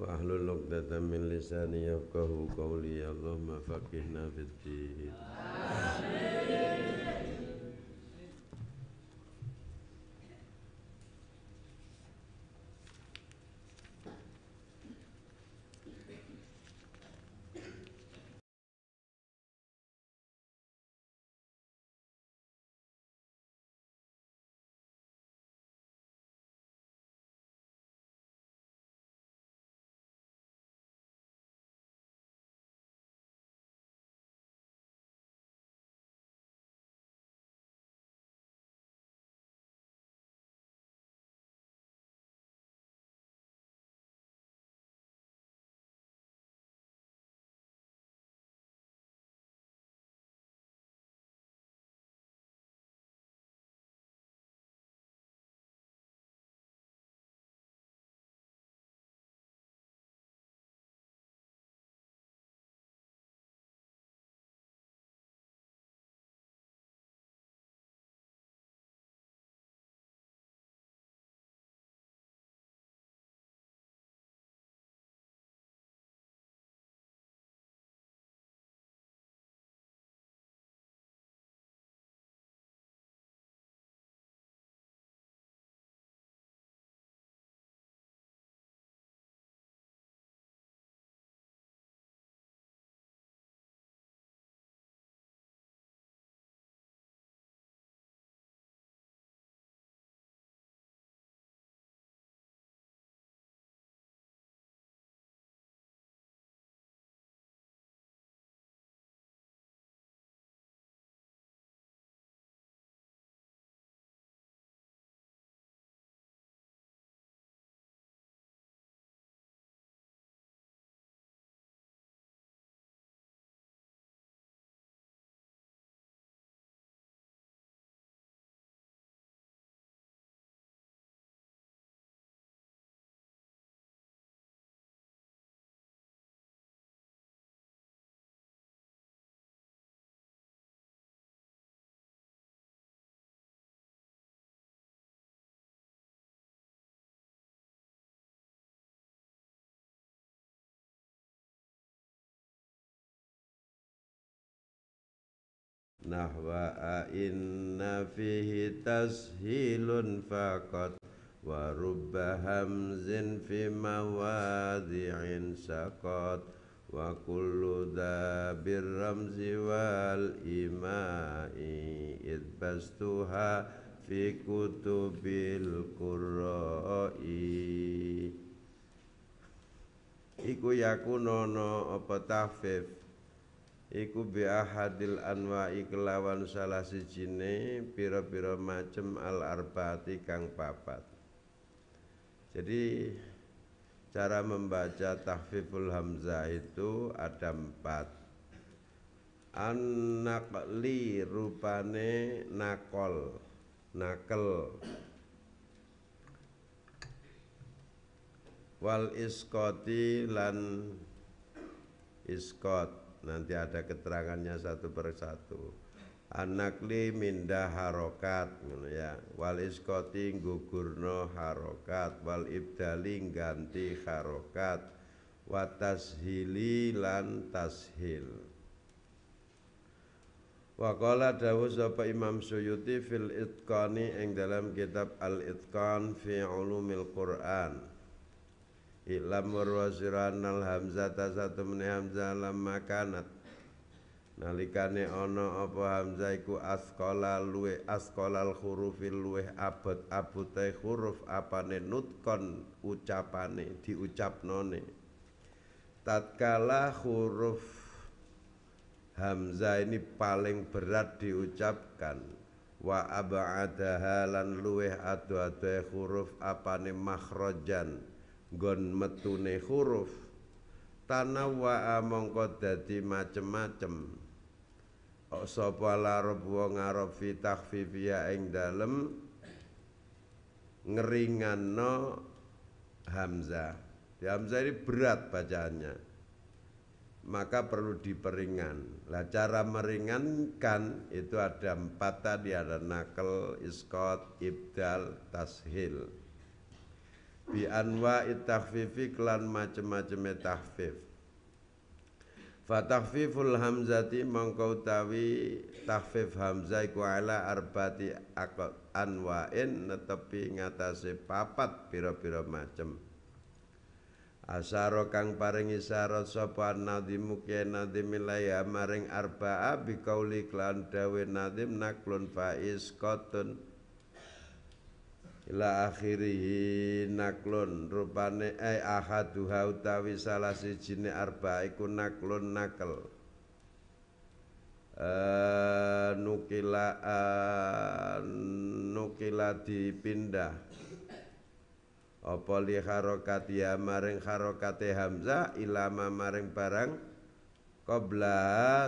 واحلل عقدة من لساني يفقه قولي اللهم فقهنا في الدين آمين nahwa inna fihi tashilun faqat wa rubba hamzin fi mawadhi'in saqat wa kullu dabir ramzi wal imai idbastuha fi kutubil qurra'i iku yakunono apa tahfif iku bi ahadil anwa'i kelawan salah sijine pira-pira macem al arbati kang papat. Jadi cara membaca tahfiful hamzah itu ada empat an rupane nakol Nakel Wal iskoti lan iskot nanti ada keterangannya satu persatu anakli minda harokat ya wal iskoti gugurno harokat wal ibdali ganti harokat Watas lan tashil Waqala dawu sapa Imam Suyuti fil itqani ing dalam kitab Al Itqan fi Ulumil Quran Ilam warwasiranal hamzah satu meni hamzah lamakanat makanat Nalikane ono apa hamzah iku askola luwe askolal hurufil luwe abet abute huruf apane nutkon ucapane diucap none tatkala huruf hamzah ini paling berat diucapkan wa abadaha lan luweh adu-adu huruf apane makhrojan gon metune huruf tanawa mongko dadi macem-macem sapa larab wong arab fi takhfifiya ing dalem ngeringanno hamzah di hamzah ini berat bacaannya maka perlu diperingan lah cara meringankan itu ada empat tadi ada nakal iskot ibdal tashil bi anwa itakhfifi klan macam-macam takhfif fa takhfiful hamzati mangka utawi takhfif hamzai ku ala arbati anwain netepi ngatasé papat pira-pira macam Asaro kang paring isyarat sapa nadimu kene nadim maring arbaa bi kauli klan dawe nadim naklun faiz kotun ila akhirih naklun rupane ai eh, ahaduha utawi salah ne arba iku naklun nakel uh, nukila uh, nukila dipindah apa li ya maring harokate hamzah ilama maring barang qabla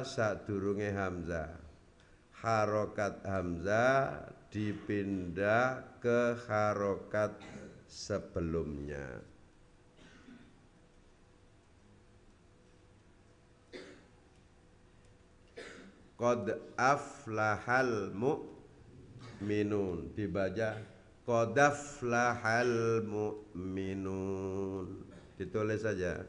sadurunge hamzah harokat hamzah dipindah ke harokat sebelumnya Qad aflahal mu'minun Dibaca Qad aflahal mu'minun Ditulis saja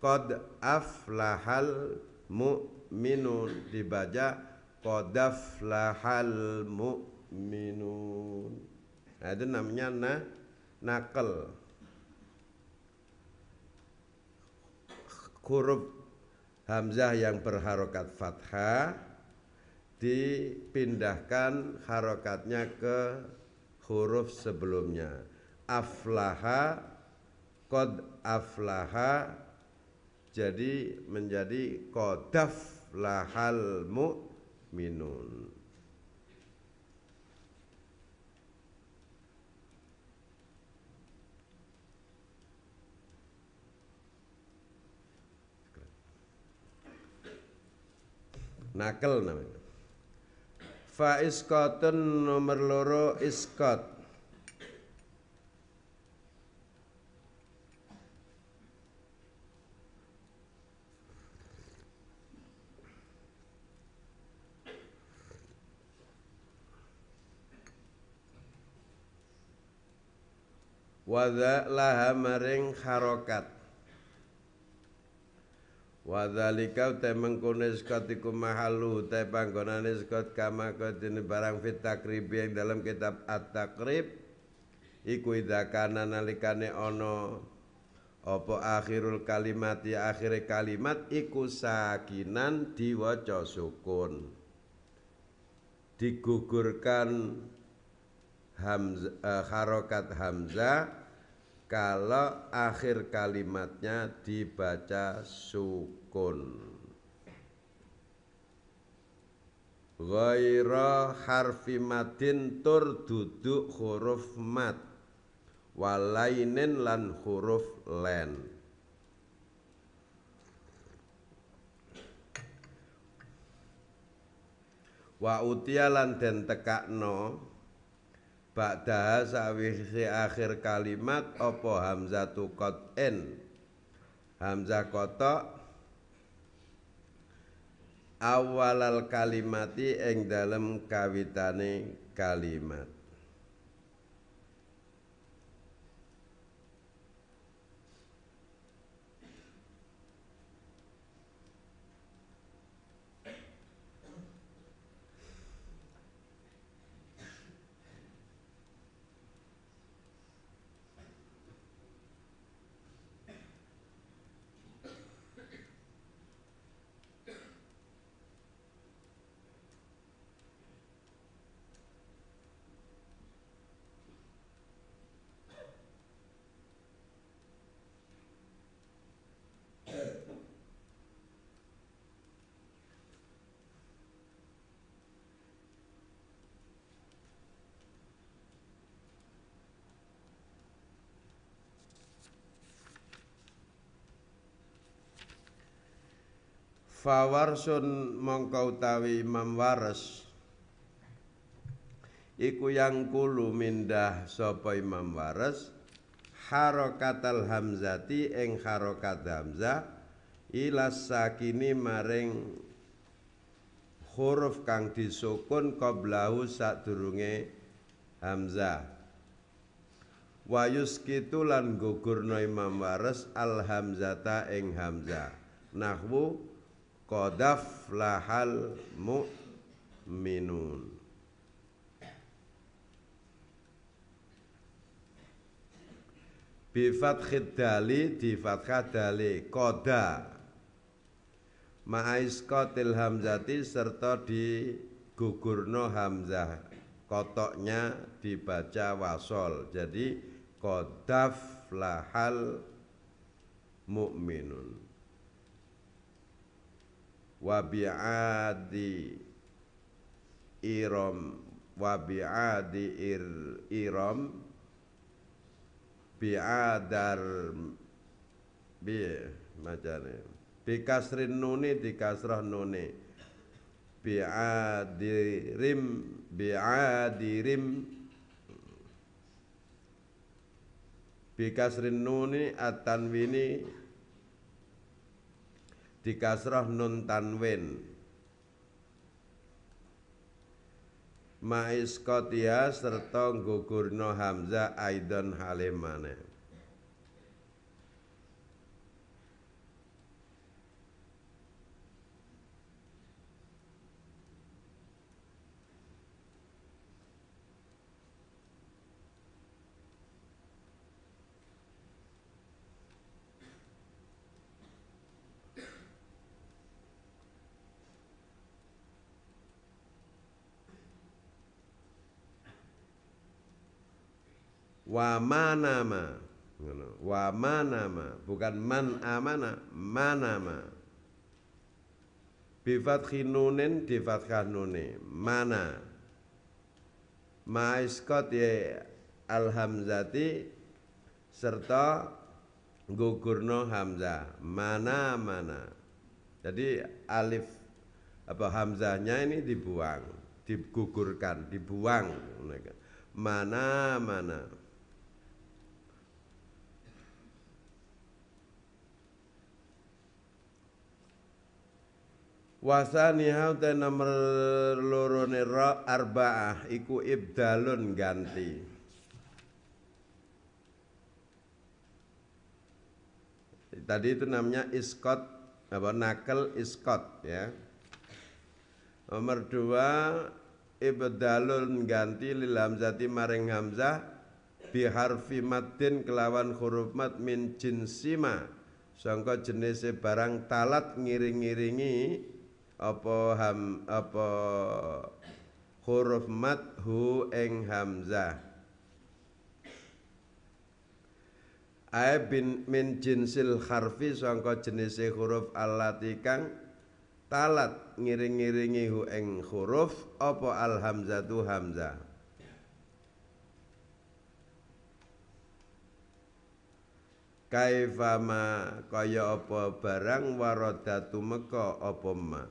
Qad aflahal mu'minun Dibaca Qad aflahal mu'minun minun nah itu namanya na nakal huruf hamzah yang berharokat fathah dipindahkan harokatnya ke huruf sebelumnya aflaha kod aflaha jadi menjadi kodaf lahal mu'minun nakel namanya fa iskotun nomor loro iskot Wada laha maring harokat wa dzalika te mengkono sekot iku mahalu te panggonane sekot kama kodene barang fit takrib yang dalam kitab at-takrib iku idakana nalikane ana apa akhirul kalimat ya akhir kalimat iku sakinan diwaca sukun digugurkan hamzah, eh, harokat hamzah kalau akhir kalimatnya dibaca sukun. Ghoiro harfi madin tur duduk huruf mat Walainin lan huruf len Wa utia lan den tekakno Ba'daha sawise akhir kalimat opo hamzatu qat'in Hamzah kotok awalal kalimati ing dalem kawitane kalimat fawarsun mongkau tawi mamwares iku yang kulu mindah sapa imam wares harokatal hamzati eng harokat hamzah ilas sakini maring huruf kang disukun qablahu sadurunge hamzah wayus kitulan lan gugurna imam wares al hamzata eng hamzah nahwu Kodaf lahal mu'minun Bifat khidali di fathah dali Koda kotil hamzati serta di gugurno hamzah Kotoknya dibaca wasol Jadi Kodaf lahal mu'minun wa bi'adi irom, wa bi'adi ir irom, bi'adar bi macane bi kasrin nuni di kasrah nuni bi'adirim bi'adirim bi kasrin nuni at-tanwini dikasroh nun tanwin ma'iskotia serta gugurno hamzah Aidan halimane wa manama wa manama bukan man amana manama bi fathi nunin di fathah mana maiskot ya alhamzati serta gugurno hamzah mana mana jadi alif apa hamzahnya ini dibuang digugurkan dibuang mana mana Wasaniha te nomor lorone ro arba'ah iku ibdalun ganti. Tadi itu namanya iskot apa Nakel iskot ya. Nomor dua ibdalun ganti lil hamzati maring hamzah bi harfi maddin kelawan huruf mad min jinsima sangka jenis barang talat ngiring-ngiringi apa ham apa huruf mat hu eng hamzah ae bin min jinsil harfi sangka jenis huruf allati kang talat ngiring-ngiringi hu eng huruf apa al hamzatu hamzah kaifama kaya apa barang warodatu meka apa ma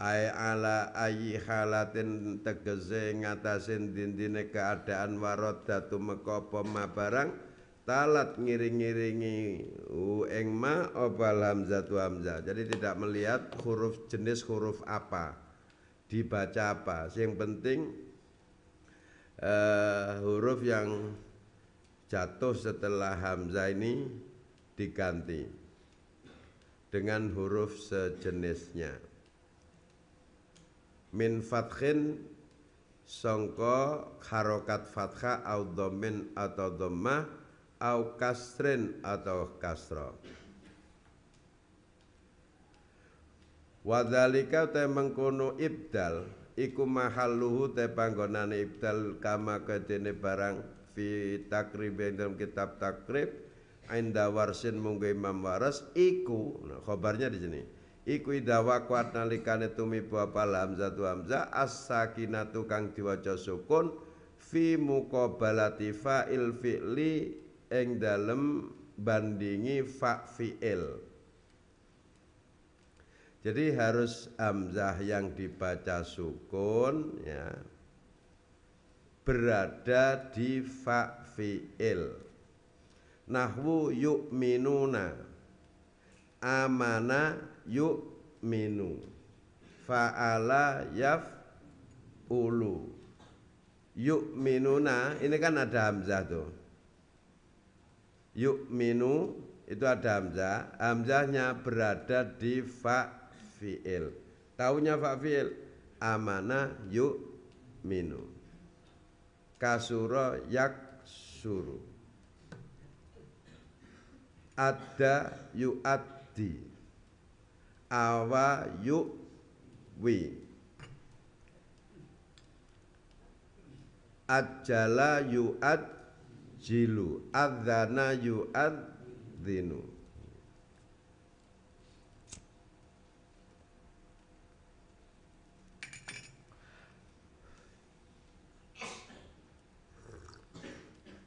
ay ala ayi halatin tegese ngatasin dindine keadaan warot datu mekopo ma barang talat ngiring-ngiringi u ing ma hamzah hamzatu hamzah jadi tidak melihat huruf jenis huruf apa dibaca apa yang penting uh, huruf yang jatuh setelah hamzah ini diganti dengan huruf sejenisnya min fathin songko harokat fathah au domin atau doma au kasrin atau kasro. Wadhalika te mengkono ibdal iku mahalluhu te panggonane ibdal kama kedene barang fi takrib dalam kitab takrib Ainda warsin munggu imam waras iku nah, khobarnya di sini iku idawa kuat nalikane tumibu apal hamzatu hamzah as sakinah kang diwajah sukun fi balati fa'il fi'li Eng dalem bandingi fa fi'il jadi harus hamzah yang dibaca sukun ya berada di fa fi'il nahwu yu'minuna amana yuk minu? fa'ala yaf ulu Yuk minuna ini kan ada hamzah tuh Yuk minu itu ada hamzah hamzahnya berada di fa fi'il taunya fa fi'il amana yuk minu? Kasuro yak suru. ada yu'at abdi awa yuk wi ajala yu'ad jilu adzana yu'ad dinu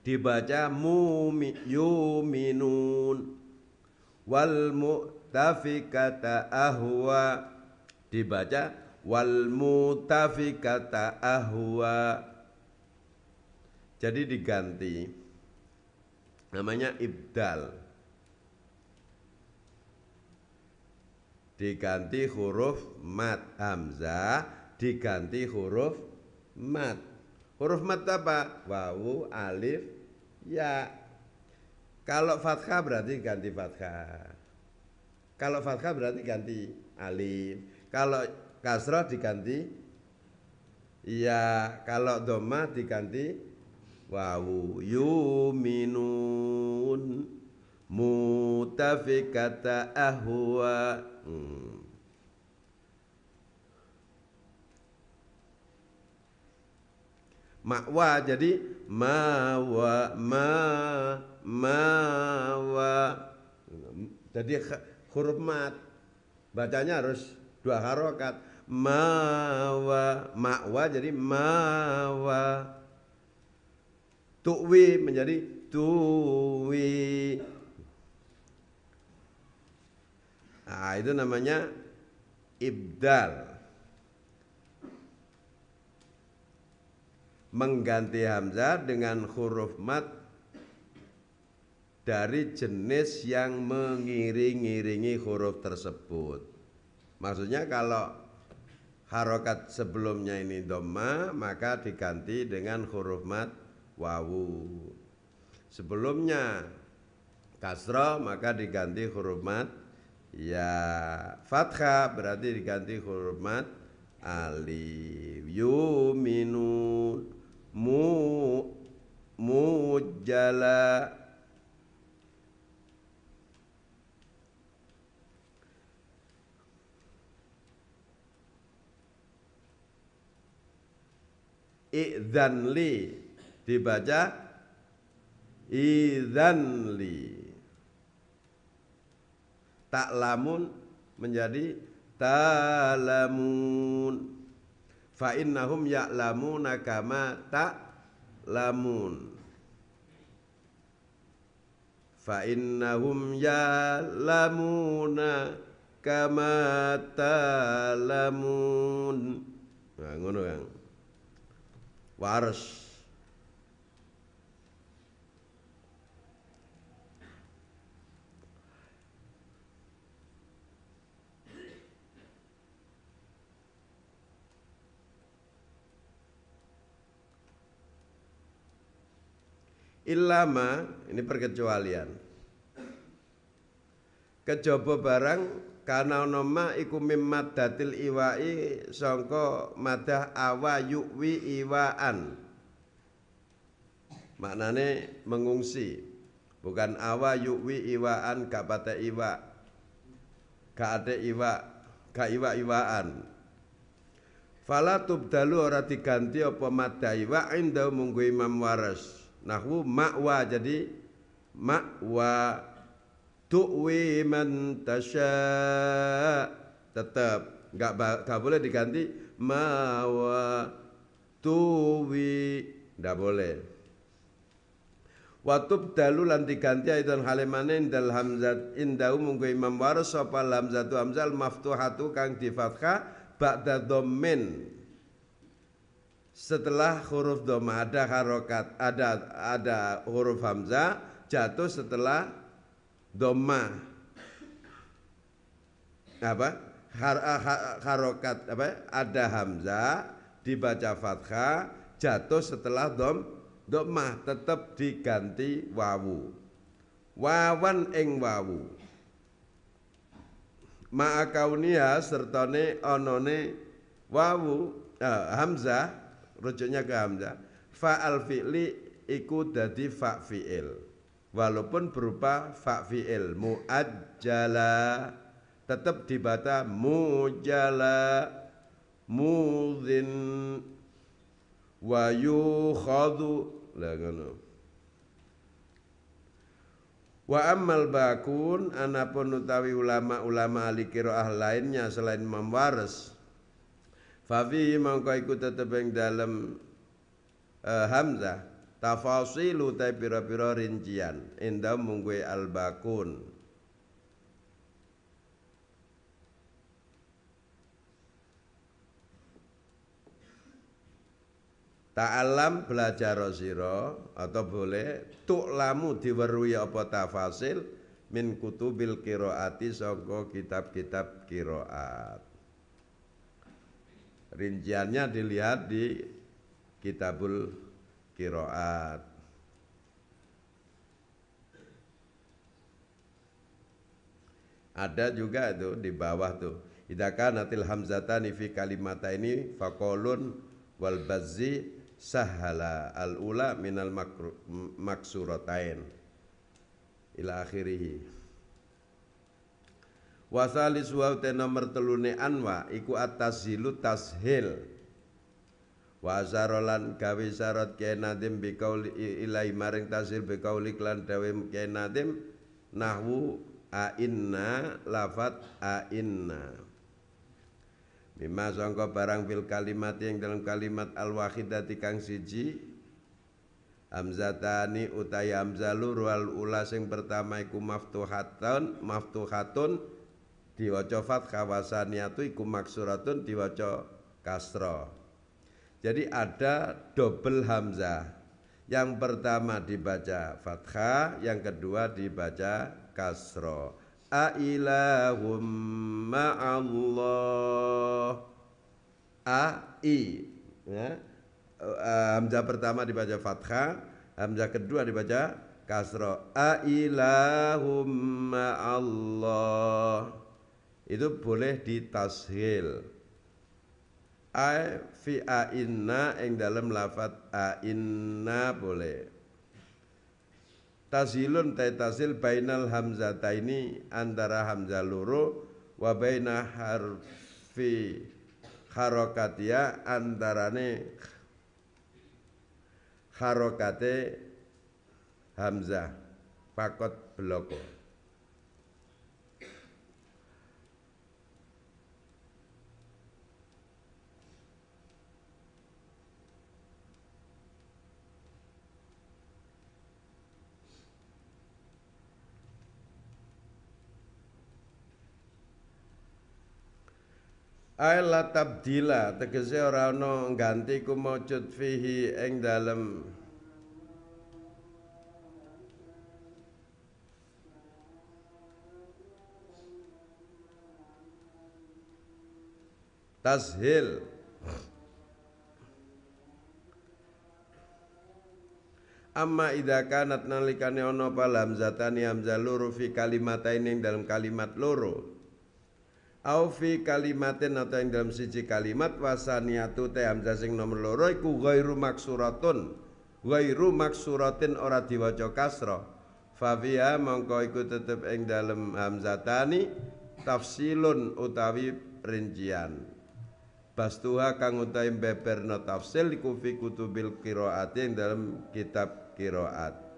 dibaca mumi yuminun wal mu'tafikata ahwa dibaca wal mutafikata ahwa jadi diganti namanya ibdal diganti huruf mat hamzah diganti huruf mat huruf mat apa wawu alif ya kalau fathah berarti ganti fathah. Kalau fathah berarti ganti alif. Kalau kasroh diganti ya kalau doma diganti wawu yuminun mutafikata ahwa hmm. makwa jadi mawa ma mawa gitu. jadi huruf mat bacanya harus dua harokat mawa mawa jadi mawa tuwi menjadi tuwi nah itu namanya ibdal mengganti hamzah dengan huruf mat dari jenis yang mengiring-iringi huruf tersebut. Maksudnya kalau harokat sebelumnya ini doma maka diganti dengan huruf mat wawu. Sebelumnya kasro maka diganti huruf mat ya fathah berarti diganti huruf mat alif yuminu mu mujala Idzanli dibaca Idzanli Tak lamun menjadi talamun fa innahum ya'lamuna kama lamun fa innahum ya'lamuna kama ta'lamun nah, ngono Kang waras Ilama ini perkecualian. Kejaba barang karena nama ma iku datil iwai songko madah awa yukwi iwaan maknane mengungsi bukan awa yukwi iwaan gak pate iwa gak ada iwa gak iwa iwaan fala tubdalu ora diganti apa madha iwa indau munggu imam waras nahwu makwa jadi makwa tu'wi man tasya tetap nggak nggak boleh diganti mawa tuwi nggak boleh Watub dalu lan diganti aidan halimane indal hamzat indau munggu imam waras sapa hamzatu hamzal maftuhatu kang di fathah ba'da dhammin setelah huruf dhamma ada harokat ada ada huruf hamzah jatuh setelah doma apa har, ah, ah, harokat apa ada hamzah dibaca fathah jatuh setelah dom domah tetap diganti wawu wawan eng wawu ma'akaunia ne onone wawu eh, hamzah rujuknya ke hamzah fa'al fi'li iku dadi fa' fi'il walaupun berupa fa'fi'il mu'ajjala tetap dibaca mujala mudhin wa yukhadhu la ngono Wa ammal bakun anapun utawi ulama-ulama ahli qiraah lainnya selain Imam Waris. Fa fi mangko iku tetep ing dalem uh, Hamzah tafasilu ta pira-pira rincian inda mungguwe albakun Ta'alam belajar rosiro atau boleh tuklamu diwerui apa tafasil min kutubil kiroati soko kitab-kitab kiroat. Rinciannya dilihat di Kitabul kiroat Ada juga itu di bawah tuh. Idza natil hamzatani fi kalimata ini fakolun wal bazi sahala al ula minal maksuratain ila akhirih. Wasalis wa nomor telune anwa iku atas zilu tashil wa azarolan gawe syarat kenadim bikauli ilai maring tasir bikauli klan dawe kenadim nahwu inna lafat a inna mimma sangka barang fil kalimat yang dalam kalimat al wahidati kang siji hamzatani utai hamzah wal ula sing pertama iku maftuhatun maftuhatun diwaca fathah wasaniatu iku maksuratun diwaca kasra jadi ada double hamzah. Yang pertama dibaca fathah, yang kedua dibaca kasro. Ailahum ma'allah. A i. Ya. Eh, hamzah pertama dibaca fathah, hamzah kedua dibaca kasro. Ailahum ma'allah. Itu boleh ditashil. A fi inna yang dalam lafat inna boleh tazilun tai tazil bainal hamzata ini antara hamzah luru wa baina harfi harokatia antarane harokate hamzah pakot beloko Aila tabdila tegese ora ana ngganti ku maujud fihi ing dalem tashil Amma idha kanat nalikane ono pal hamzatani hamzah luru fi kalimat ini dalam kalimat luru au fi kalimatin atau yang dalam siji kalimat wasaniatu teh hamzah sing nomor loro iku ghairu maksuratun ghairu maksuratin ora diwaca kasra fafiha mongko iku tetep ing dalam hamzatani tafsilun utawi rincian Bastuha kang utai beberna tafsil iku fi kutubil qiraat yang dalam kitab qiraat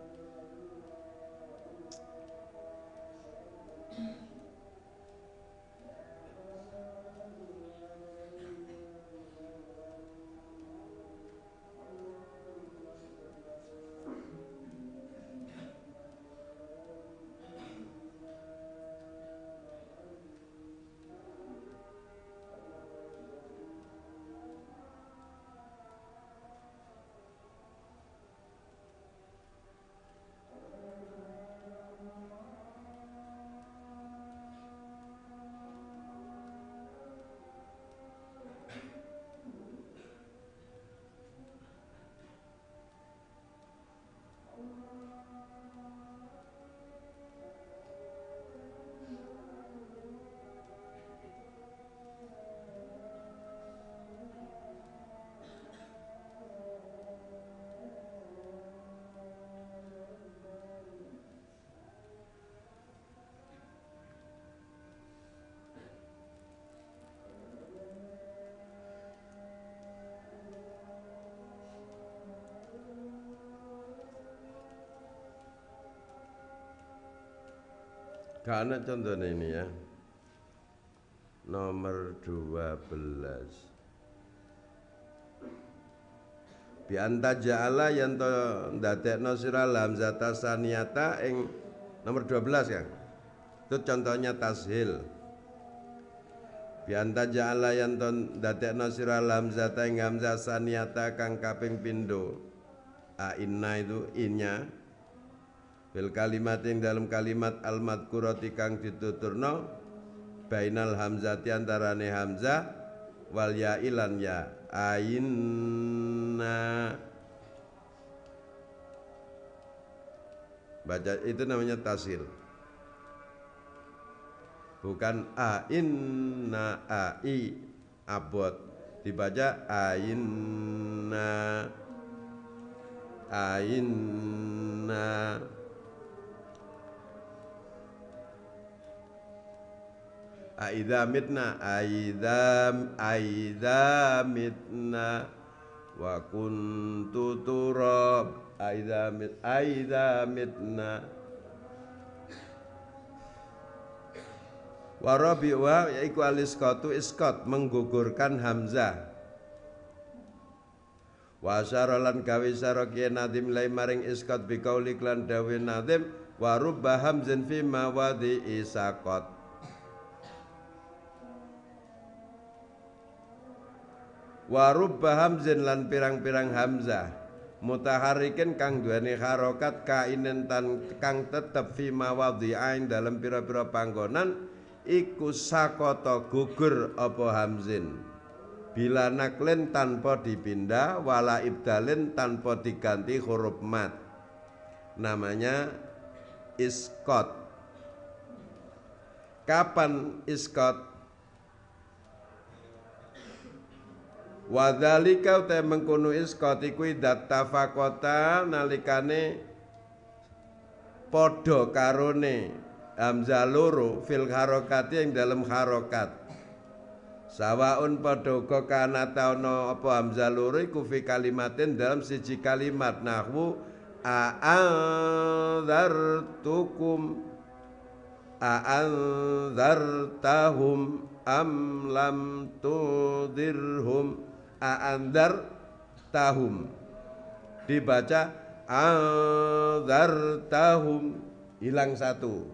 Karena contohnya ini ya Nomor 12 Bi anta ja'ala yang to ndadekno sira zata saniyata ing nomor 12 ya. Itu contohnya tashil. Bi anta ja'ala yang to ndadekno sira zata ing hamzah saniyata kang kaping pindu A inna itu innya fil kalimat yang dalam kalimat almat madkurati kang dituturno bainal hamzati antarane hamzah wal ya ilan ya ainna baca itu namanya tasil bukan ainna ai a i abot dibaca ainna ainna Aida mitna aida aida mitna wa kuntu turab aida mit aida mitna wa rabi'uha yaiku aliskotu iskot menggugurkan hamzah wa syarolan gawi syarok ya nadim lai maring iskot bikauli klan dawin nadim wa rubba hamzin fima mawadi isakot warubba hamzin lan pirang-pirang hamzah mutaharikin kang duweni harokat kainen tan kang tetep fi mawadhi'ain dalam pira-pira panggonan iku sakoto gugur apa hamzin bila naklin tanpa dipindah wala ibdalin tanpa diganti huruf mat namanya iskot kapan iskot Wadali kau mengkono isqat iku dattafaqata nalikane padha karone hamzah amzaluru fil harokati yang dalam harokat sawaun podo uga kana taono apa kufi iku fi kalimatin dalam siji kalimat nahwu a'anzartukum a'anzartahum am lam tudirhum aandar tahum dibaca aandar tahum hilang satu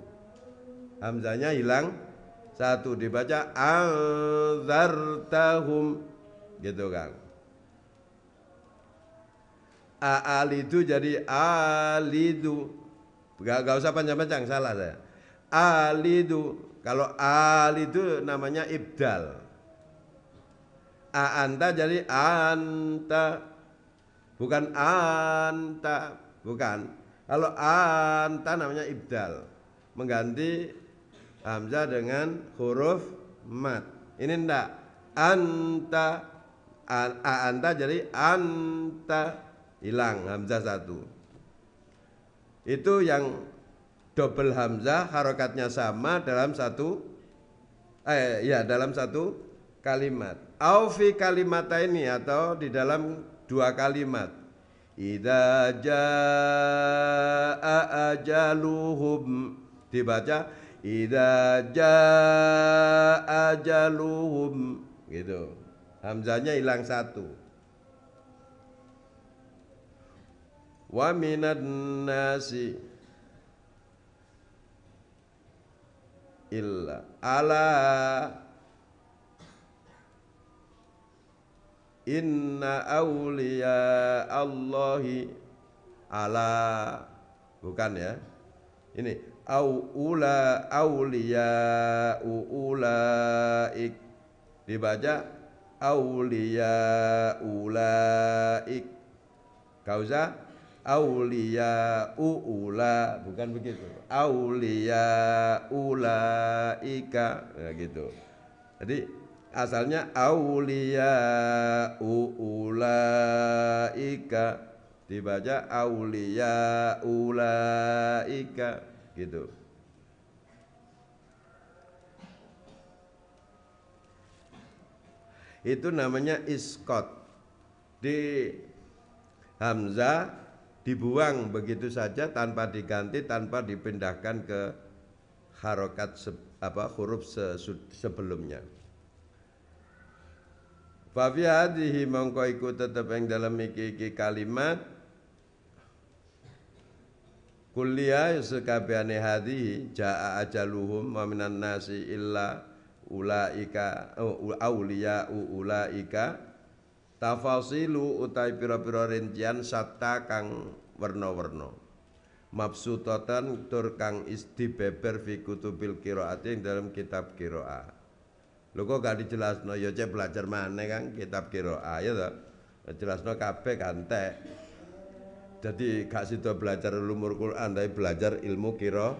hamzanya hilang satu dibaca aandar tahum gitu kan aalidu jadi alidu gak, gak usah panjang-panjang salah saya alidu kalau itu namanya ibdal A anta jadi anta bukan anta bukan kalau anta namanya ibdal mengganti hamzah dengan huruf mat ini ndak anta a, a anta jadi anta hilang hamzah satu itu yang double hamzah harokatnya sama dalam satu eh ya dalam satu kalimat Aufi kalimat ini atau di dalam dua kalimat. ida jaa ajaluhum dibaca ida jaa ajaluhum gitu. Hamzahnya hilang satu. Wa minan nasi illa ala Inna awliya Allahi ala bukan ya. Ini au ula awliya ik dibaca awliya ik kauza awliya ula bukan begitu awliya ulaika nah, gitu jadi asalnya aulia ulaika dibaca aulia ulaika gitu itu namanya iskot di hamzah dibuang begitu saja tanpa diganti tanpa dipindahkan ke harokat se, apa huruf se, sebelumnya Fafi hadihi mongko iku tetep yang dalam iki-iki kalimat kuliah sekabiani hadihi jaa ajaluhum wa minan nasi illa ulaika uh, ulaika tafasilu utai pira-pira rincian satta kang werna-werna mabsutatan tur kang istibeber fi kutubil qiraati ing dalam kitab kiroah Lho kok gak dijelasno ya cek belajar mana kan kitab qiraah ya to. Ya, jelasno kabeh kantek. Jadi gak sida belajar lumur Quran tapi belajar ilmu kiro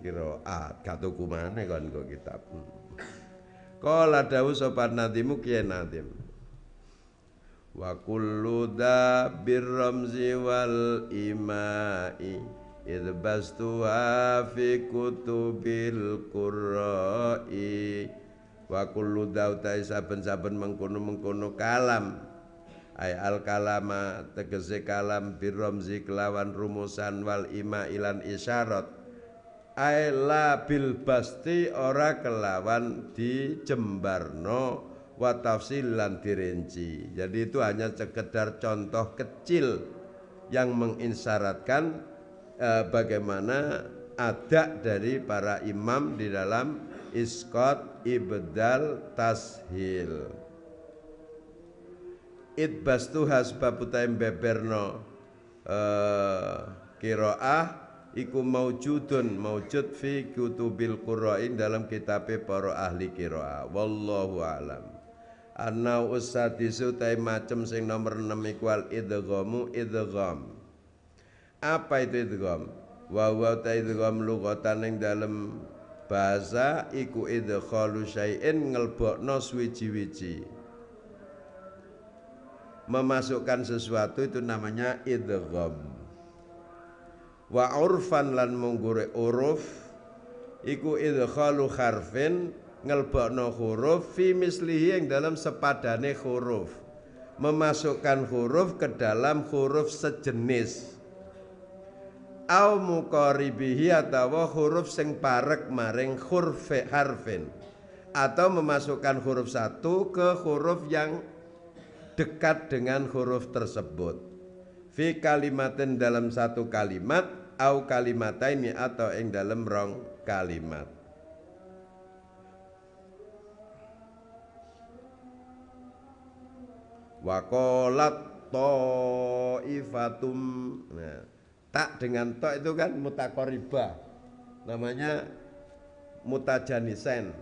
qiraat. Gak tuku maneh kon kok kitab. Hmm. Qala dawu sapa nadimu kiye nadim. Wa kullu da birramzi wal imai idbastuha fi kutubil qurra'i wa kullu dautai e saben-saben mengkono-mengkono kalam ay al kalama tegese kalam biromzi kelawan rumusan wal ima ilan isyarat ay la bil basti ora kelawan dijembarno wa tafsilan dirinci jadi itu hanya sekedar contoh kecil yang menginsyaratkan eh, bagaimana ada dari para imam di dalam iskot ibdal tashil itbastuha sebab utai beberno uh, eh, kiroah iku maujudun maujud fi kutubil qura'in dalam kitabe para ahli kiroah wallahu alam Anna usadisu tai macem sing nomor 6 iku al idghamu idgham apa itu idgham wa wa ta idgham lugatan ing dalem bahasa iku idkhalu syai'in ngelbokno suwiji-wiji memasukkan sesuatu itu namanya idgham wa urfan lan munggure uruf iku idkhalu harfin ngelbokno huruf fi mislihi yang dalam sepadane huruf memasukkan huruf ke dalam huruf sejenis au muqaribihi atawa huruf sing parek maring hurfe harfin atau memasukkan huruf satu ke huruf yang dekat dengan huruf tersebut fi kalimatin dalam satu kalimat au kalimataini atau ing dalam rong kalimat wakolat toifatum nah tak dengan tok itu kan mutakoriba namanya mutajanisen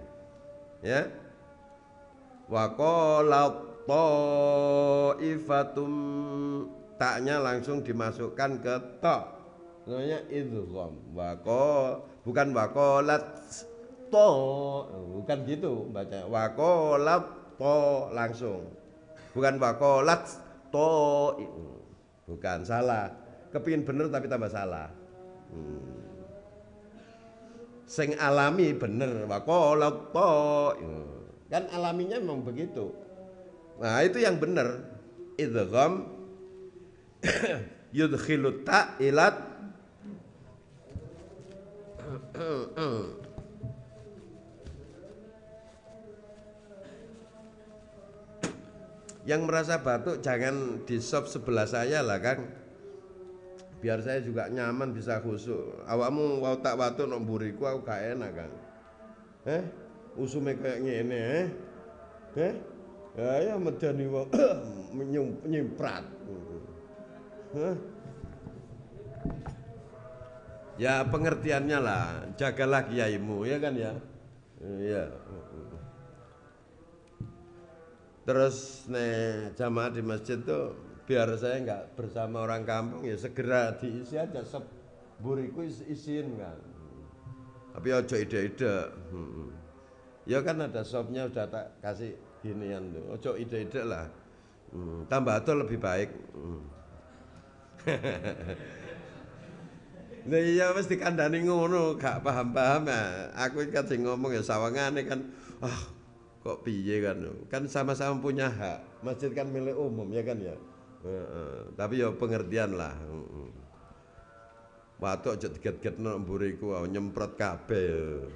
ya wa qalat taifatum taknya langsung dimasukkan ke tok namanya idgham wa bukan wa to bukan gitu baca wa to langsung bukan wa to bukan salah kepingin bener tapi tambah salah hmm. sing alami bener wakolok to ya. kan alaminya memang begitu nah itu yang bener idgham yudkhilu ta ilat yang merasa batuk jangan di sop sebelah saya lah kang biar saya juga nyaman bisa khusuk awakmu wau tak watu nok buriku aku gak enak kan eh usume kayak ngene eh eh ya ya medeni wong nyimprat Ya pengertiannya lah, jagalah kiaimu ya kan ya. Iya. Terus nih jamaah di masjid tuh biar saya nggak bersama orang kampung ya segera diisi aja seburiku isin kan tapi ojo ide-ide hmm. ya kan ada sopnya udah tak kasih ginian tuh ojo ide-ide lah hmm. tambah tuh lebih baik hmm. Nah iya mesti ngomong ngono, gak paham-paham ya. Aku kan ngomong ya sawangane kan ah kok piye kan. Kan sama-sama punya hak. Masjid kan milik umum ya kan ya tapi ya pengertian lah waktu aja diget-get no mburi nyemprot kabel,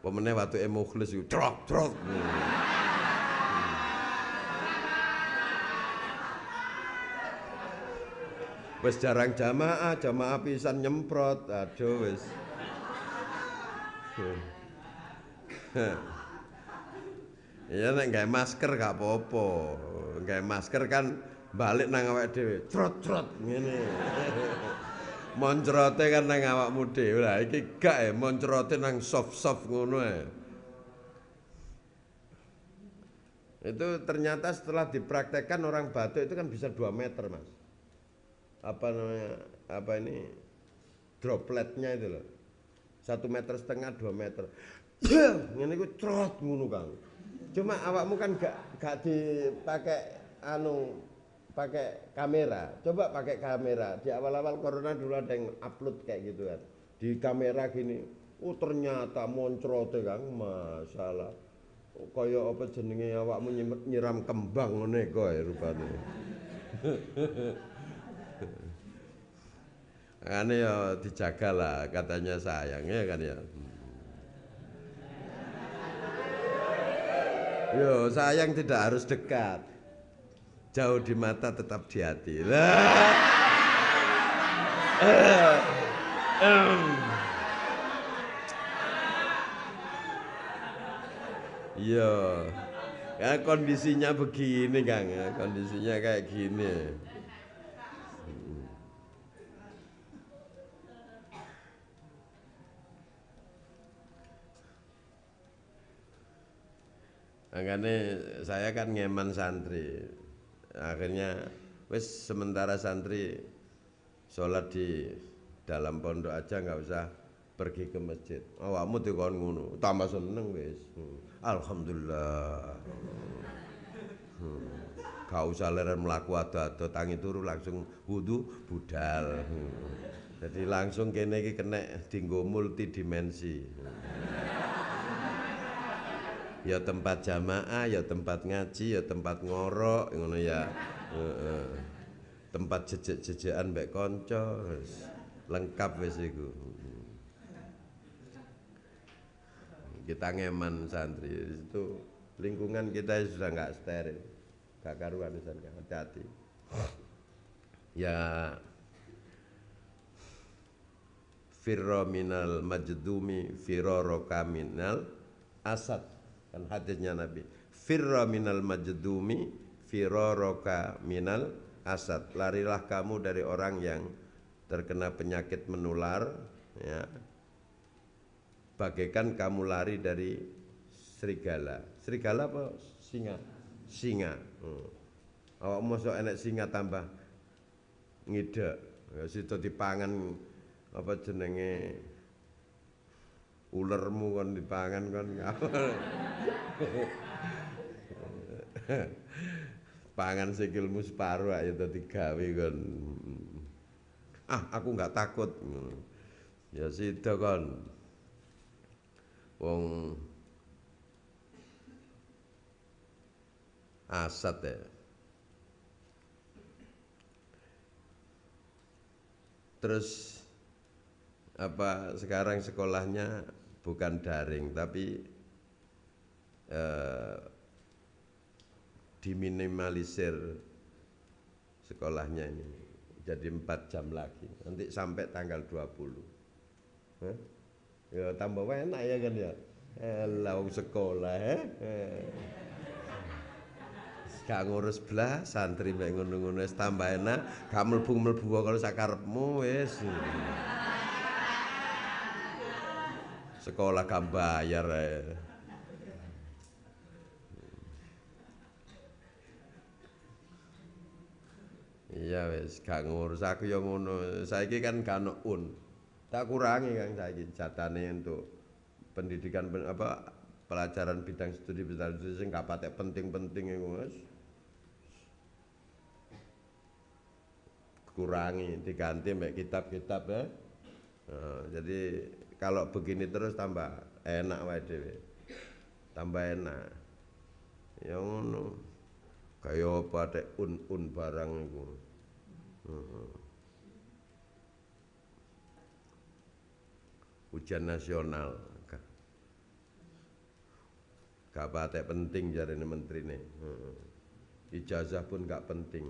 pemenang watuk mukhlis ku trok trok hmm. wis jarang jamaah jamaah pisan nyemprot aduh wes, Ya nek nggae masker gak apa-apa. Nggae masker kan balik nang awak dhewe. Trot-trot ngene. Moncrote kan nang awakmu dhewe. Lah iki gak eh moncrote nang soft-soft ngono ya Itu ternyata setelah dipraktekkan orang batu itu kan bisa 2 meter, Mas. Apa namanya? Apa ini? Dropletnya itu loh. Satu meter setengah, dua meter. Ini gue trot ngono kang. Cuma awakmu kan gak gak dipakai anu pakai kamera coba pakai kamera di awal-awal corona dulu ada yang upload kayak gitu kan di kamera gini oh ternyata moncote kan masalah kaya apa jenenge awakmu nyiram kembang ngene kok ya rupane Ane ya dijagalah katanya sayang ya kan ya. Hmm. Yo sayang tidak harus dekat jauh di mata tetap di hati lah Ya kondisinya begini Kang, kondisinya kayak gini. Makanya saya kan ngeman santri akhirnya wes sementara santri sholat di dalam pondok aja nggak usah pergi ke masjid awakmu dikon ngono tambah seneng wes hmm. alhamdulillah hmm. gak usah leren melaku ada-ada tangi turu langsung wudhu budal hmm. jadi langsung kene iki kena dinggo multidimensi hmm ya tempat jamaah ya tempat ngaji ya tempat ngorok ngono ya tempat jejek-jejekan mbek kanca lengkap wis iku hmm. kita ngeman santri itu lingkungan kita sudah nggak steril nggak karuan misalnya hati-hati ya firro minal majdumi firoro kaminal asad kan hadisnya Nabi firra minal majdumi firoroka minal asad larilah kamu dari orang yang terkena penyakit menular ya bagaikan kamu lari dari serigala serigala apa singa singa hmm. mau masuk enak singa tambah ngide ya situ dipangan apa jenenge ulermu kan dipangan kan, pangan sikilmu separuh aja tadi gawe kan, ah aku nggak takut ya sida kan, wong asat ya terus apa sekarang sekolahnya bukan daring tapi eh, diminimalisir sekolahnya ini jadi empat jam lagi nanti sampai tanggal 20 Hah? ya tambah enak ya kan ya laung sekolah eh? gak ngurus belah santri mbak ngono-ngono tambah enak gak melbu-melbu kalau sakarepmu wis Sekolah gak bayar. Eh. Iya wes gak ngurus aku ya ngono. Saiki kan gak un. Tak kurangi kan saiki jatane untuk pendidikan pen, apa pelajaran bidang studi bidang studi sing gak patek penting-penting iku e wis. Kurangi diganti mbek kitab-kitab ya. Nah, jadi kalau begini terus tambah enak wae dhewe. Tambah enak. Ya ngono. Kaya apa tek un-un barang iku. Hmm. Ujian nasional. Gak patek penting jarene menterine. Heeh. Ijazah pun gak penting.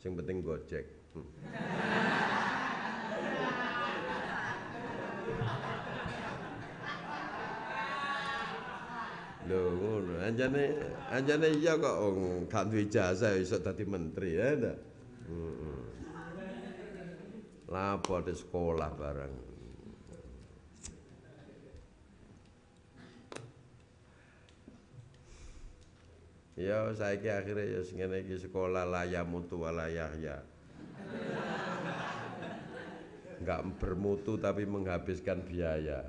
yang penting Gojek. Hmm. ngono. Anjane anjane iya kok wong gak duwe jasa iso dadi menteri ya ndak. Lapo di sekolah bareng. Ya saiki akhirnya ya sing ngene iki sekolah layah mutu walayah ya. Enggak bermutu tapi menghabiskan biaya.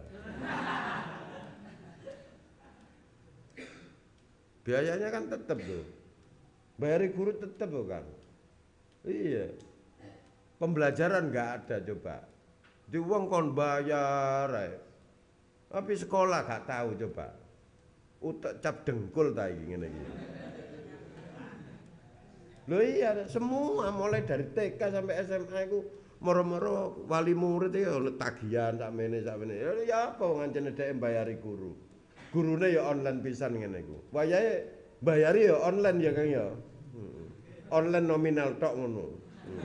biayanya kan tetap tuh bayar guru tetap bukan iya pembelajaran nggak ada coba di uang kon bayar tapi sekolah gak tahu coba utak cap dengkul tak ingin lagi lo iya semua mulai dari TK sampai SMA itu moro-moro wali murid ya oh, tagihan tak mene sak mene ya, ya apa ngancen dhek bayari guru gurune ya online pisan ngene iku. Wayahe bayari ya online ya Kang ya. Hmm. Online nominal tok ngono. Hmm.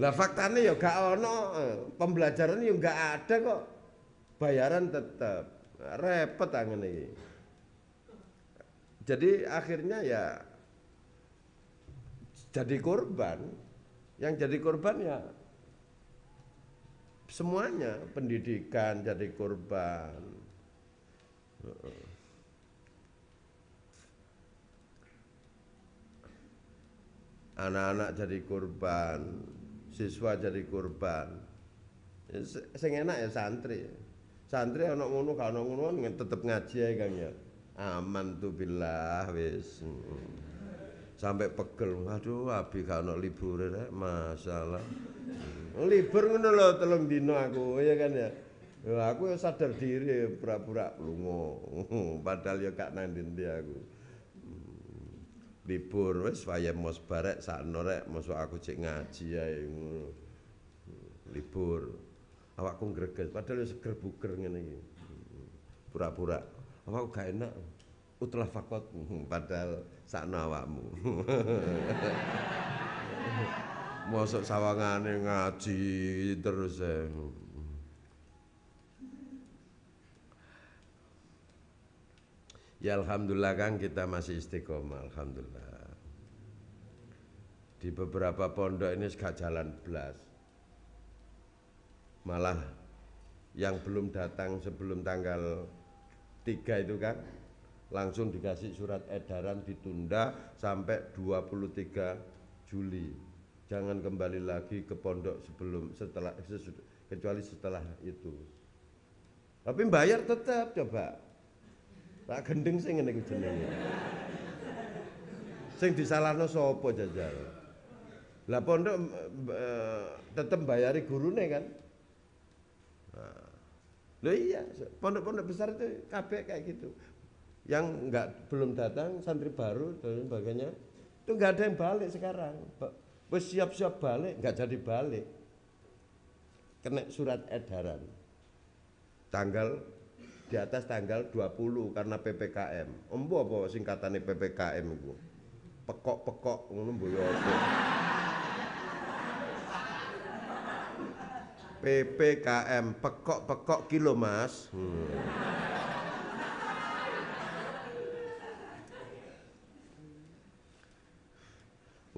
Lah faktanya ya gak ono, eh. pembelajaran ya gak ada kok. Bayaran tetap. Repot ah ngene iki. Jadi akhirnya ya jadi korban. Yang jadi korban ya semuanya pendidikan jadi korban. Anak-anak jadi korban, siswa jadi korban. Ya, sing enak ya santri. Santri anak ngono kalau anak ngono tetep ngaji ya Kang ya. Aman tuh billah wis. Sampai pegel, aduh abi kalau liburan masalah libur ngono lho telung dina aku ya kan ya aku ya sadar diri ya, pura-pura lunga. Padahal ya gak nang ndi aku. Hmm, libur wis wayah mos barek sakno norek mosok aku cek ngaji ae ngono. Hmm, libur. Awakku greget padahal ya seger buker ngene iki. Hmm, pura-pura. Awakku gak enak. Utlah fakot padahal sakno awakmu. Sawangan sawangane ngaji terus eh. Ya alhamdulillah kan kita masih istiqomah alhamdulillah. Di beberapa pondok ini gak jalan belas. Malah yang belum datang sebelum tanggal tiga itu kan langsung dikasih surat edaran ditunda sampai 23 Juli jangan kembali lagi ke pondok sebelum setelah kecuali setelah itu. Tapi bayar tetap coba. Tak gendeng sing ngene iki jenenge. Sing disalahno sapa jajal. Lah pondok eh, tetap bayari gurune kan. Nah. iya, pondok-pondok besar itu kabeh kayak gitu. Yang enggak belum datang santri baru dan sebagainya itu enggak ada yang balik sekarang. Wes siap-siap balik, nggak jadi balik. Kena surat edaran. Tanggal di atas tanggal 20 karena PPKM. Embo apa singkatannya PPKM itu? Pekok-pekok ngono mboyo ya apa? PPKM pekok-pekok kilo Mas. Hmm.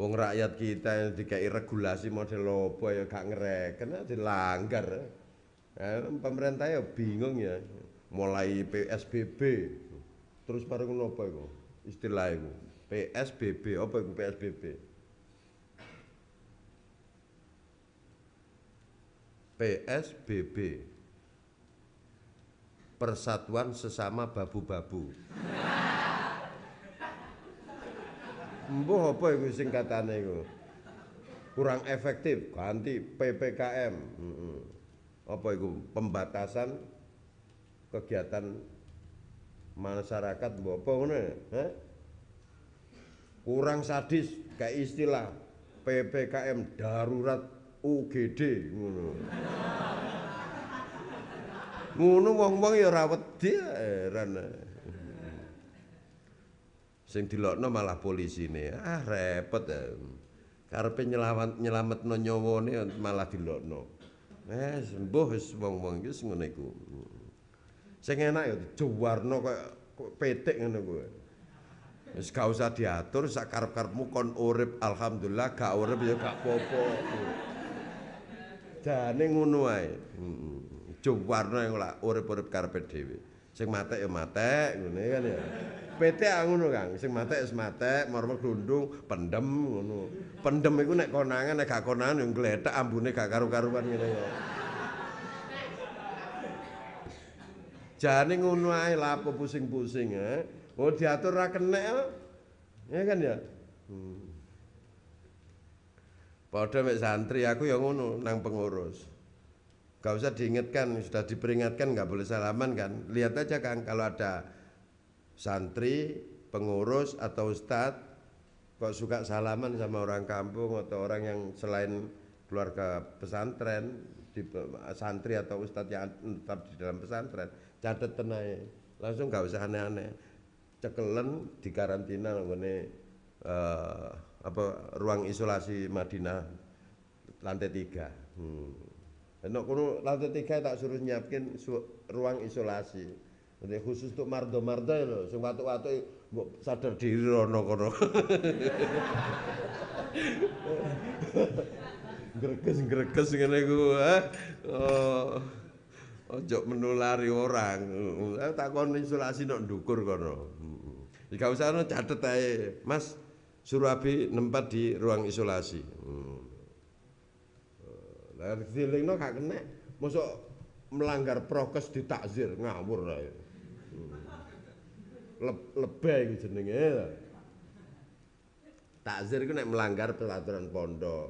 Wong rakyat kita yang dikai regulasi model apa ya gak karena ya dilanggar. Ya, pemerintah ya bingung ya. Mulai PSBB terus baru ngono itu, Istilah itu. PSBB apa itu PSBB? PSBB Persatuan Sesama Babu-babu. Mbuh apa iku singkatane iku? Kurang efektif, ganti PPKM. Apa iku pembatasan kegiatan masyarakat mbok apa ngono Kurang sadis kayak istilah PPKM darurat UGD ngono. Ngono wong-wong ya ra wedi ya, heran sing dilokno malah polisi ini ah repot eh. ya. nyelamat no nyowo ini malah dilokno eh sembuh wis wong-wong iki sing enak ya dijuwarno kaya petek ngene gue. wis gak usah diatur sak karep-karepmu kon urip alhamdulillah gak urip ya gak popo. apa jane ngono ae heeh juwarno lak urip-urip karepe dhewe sing matek ya matek ngene ya kan ya Petik aku ngono Kang, sing matek wis matek, marmer glundung, pendem ngono. Pendem iku nek konangan nek gak konangan yo gletek ambune gak karu-karuan ngene ya. Jane ngono ae lapo pusing-pusing ya. Oh diatur ra kenek. Ya kan ya? Hmm. Padha mek santri aku ya ngono nang pengurus. Gak usah diingatkan, sudah diperingatkan nggak boleh salaman kan. Lihat aja Kang kalau ada santri, pengurus atau ustadz kok suka salaman sama orang kampung atau orang yang selain keluarga pesantren di santri atau ustadz yang tetap di dalam pesantren catat tenai langsung nggak usah aneh-aneh cekelen di karantina ngene uh, eh, apa ruang isolasi Madinah lantai tiga hmm. Enak kuno lantai tiga tak suruh nyiapin ruang isolasi Nanti khusus untuk mardo-mardo lho, sing watu-watu mbok sadar diri rono kono. Greges-greges ngene iku, ha. Eh? Oh, ojo menulari orang. Eh, takon isolasi nok ndukur kono. Hmm. Gak usah ono catet ae, Mas. Surabi nempat di ruang isolasi. Hmm. Eh, lah dilingno gak kena, mosok melanggar prokes ditakzir ngawur ae. Le lebay iku jenenge Takzir iku nek melanggar peraturan pondok.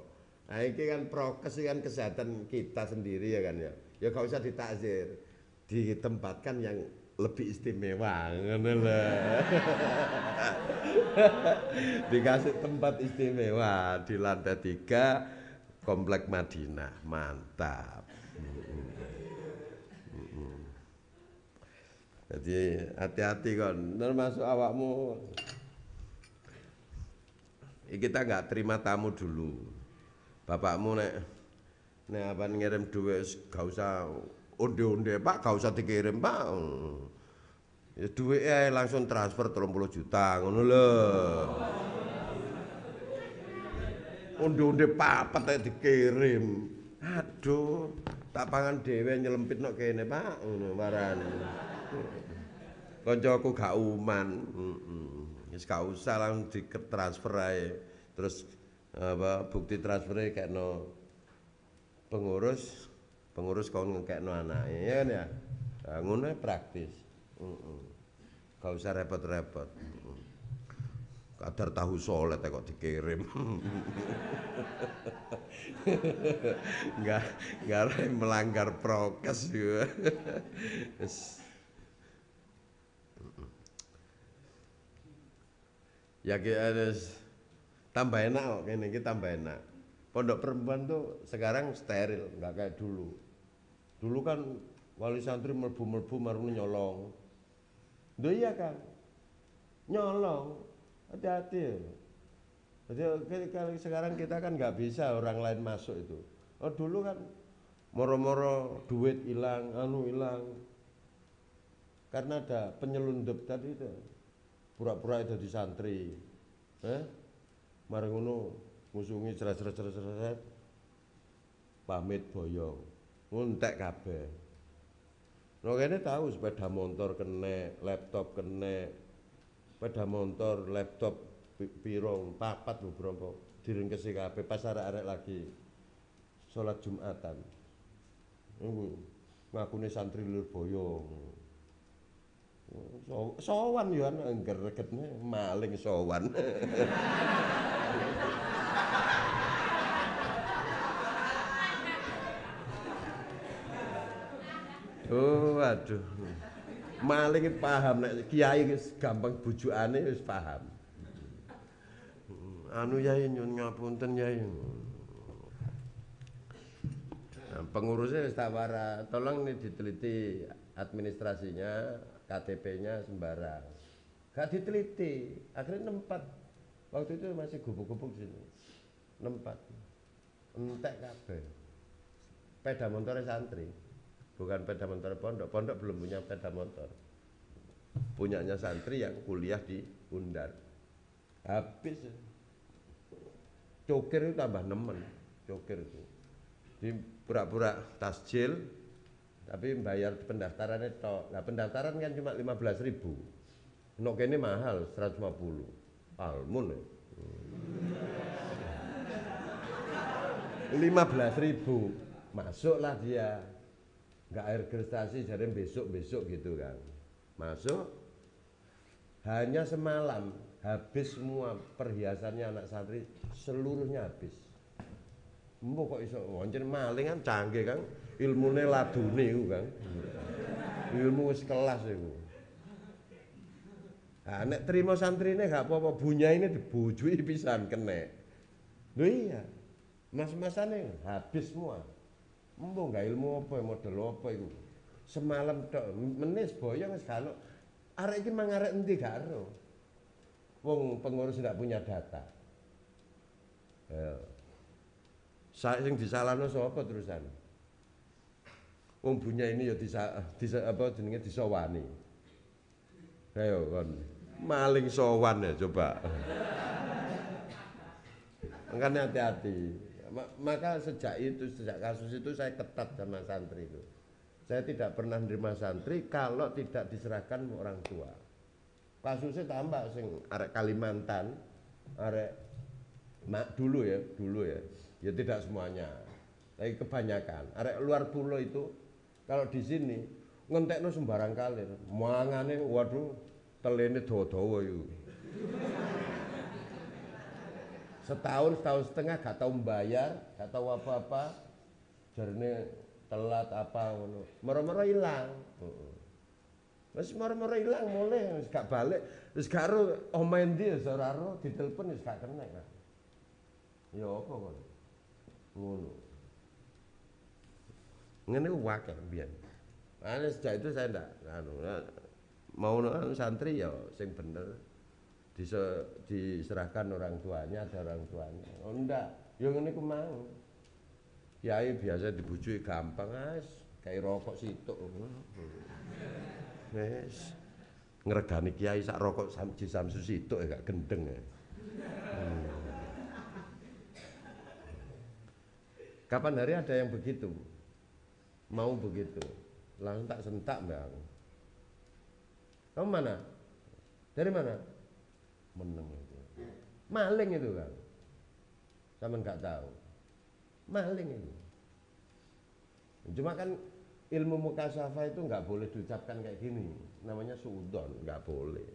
Nah ini kan prokes kan kesehatan kita sendiri ya kan ya. Ya gak usah ditakzir. Ditempatkan yang lebih istimewa lah. Dikasih tempat istimewa di lantai tiga Komplek Madinah. Mantap. Jadi hati-hati kon, termasuk awakmu. Kita nggak terima tamu dulu. Bapakmu nek nek apa ngirim duit gak usah onde-onde pak, gak usah dikirim pak. Ya duit langsung transfer 30 juta ngono lho. Onde-onde pak, ya dikirim. Aduh, tak pangan dhewe nyelempitno kene pak ngono marane. Kancaku gak uman. Wis gak usah di transfer ae. Terus apa bukti kayak kekno pengurus, pengurus ngekak no anake. Ya kan ya. Nah, ngono ya praktis. Heeh. Gak usah repot-repot. kadar tahu solet ya kok dikirim nggak nggak melanggar prokes juga ya. ya kita harus tambah enak kok ini kita tambah enak pondok perempuan tuh sekarang steril nggak kayak dulu dulu kan wali santri melbu melbu marun nyolong doya iya kan nyolong hati-hati ya. jadi kalau sekarang kita kan nggak bisa orang lain masuk itu oh dulu kan moro-moro duit hilang anu hilang karena ada penyelundup tadi itu pura-pura di santri. Eh? Mari ngono ngusungi jret-jret pamit boyong. ngontek kabeh. Nah kene tahu sepeda motor kene, laptop kene, sepeda motor, laptop pirong, papat lho kok Diringkesi kabeh pas arek-arek lagi sholat Jumatan. ini santri lur boyong. So, sowan ya ana maling sowan. oh, aduh. Maling paham nek kiai gampang bujukane wis paham. Hmm, anu yai nyun ngapunten yai. Nah, pengurusnya wis tak tolong nih diteliti administrasinya KTP-nya sembarang. Gak diteliti, akhirnya nempat. Waktu itu masih gubuk-gubuk sini. Nempat. Entek kabeh. Peda motor santri. Bukan peda motor pondok. Pondok belum punya peda motor. Punyanya santri yang kuliah di Undar. Habis. Cokir itu tambah nemen. Cokir itu. Di pura-pura tasjil, tapi bayar pendaftarannya tok nah pendaftaran kan cuma 15 ribu nok ini mahal 150 almun ya. Eh. Hmm. 15 ribu masuklah dia nggak air kristasi jadi besok-besok gitu kan masuk hanya semalam habis semua perhiasannya anak santri seluruhnya habis mbok kok iso wancen maling kan canggih kan ilmune ladune iku, Kang. Ilmu wis kelas iku. Ha nah, nek trimo santrine gak apa-apa, bunyaine dibojuki pisan kene. Lho iya. Mas-masane habis semua. Mbok gak ilmu apa model apa iku. Semalam tok menis boyong wis galuk. Arek iki mangarek endi gak ero. Wong pengurus tidak punya data. Ya. Saya sing disalahno sapa terusan? Wong bunya ini ya disa, disa apa jenenge disowani. Ayo kon. Maling sowan ya coba. Makanya hati-hati. Maka sejak itu, sejak kasus itu saya ketat sama santri itu. Saya tidak pernah menerima santri kalau tidak diserahkan orang tua. Kasusnya tambah sing arek Kalimantan, arek mak dulu ya, dulu ya. Ya tidak semuanya. Tapi kebanyakan arek luar pulau itu kalau di sini ngentekno sembarang kalir, mangane waduh telene dodowo iku. setahun setahun setengah gak tau bayar, gak tau apa-apa. Jarene telat apa ngono. Meromoro ilang. Heeh. Wis meromoro ilang mulai wis gak balik, wis gak ro omae ndi wis ya, ora ro ditelepon ya wis gak kena. Ya apa kok. Ngono ngene wakil biar. mana sejak itu saya ndak anu, ya, mau anu santri ya sing bener Dise, diserahkan orang tuanya ada orang tuanya. Oh enggak, ya ngene ku mau. Kiai biasa dibujui gampang as, ah, kayak rokok situ. Wes. ngeregani kiai sak rokok samji samsu situ ya gak gendeng ya. Hmm. Kapan hari ada yang begitu? mau begitu langsung tak sentak mbak aku kamu mana dari mana meneng itu maling itu kan sama nggak tahu maling itu cuma kan ilmu mukasafa itu nggak boleh diucapkan kayak gini namanya suudon nggak boleh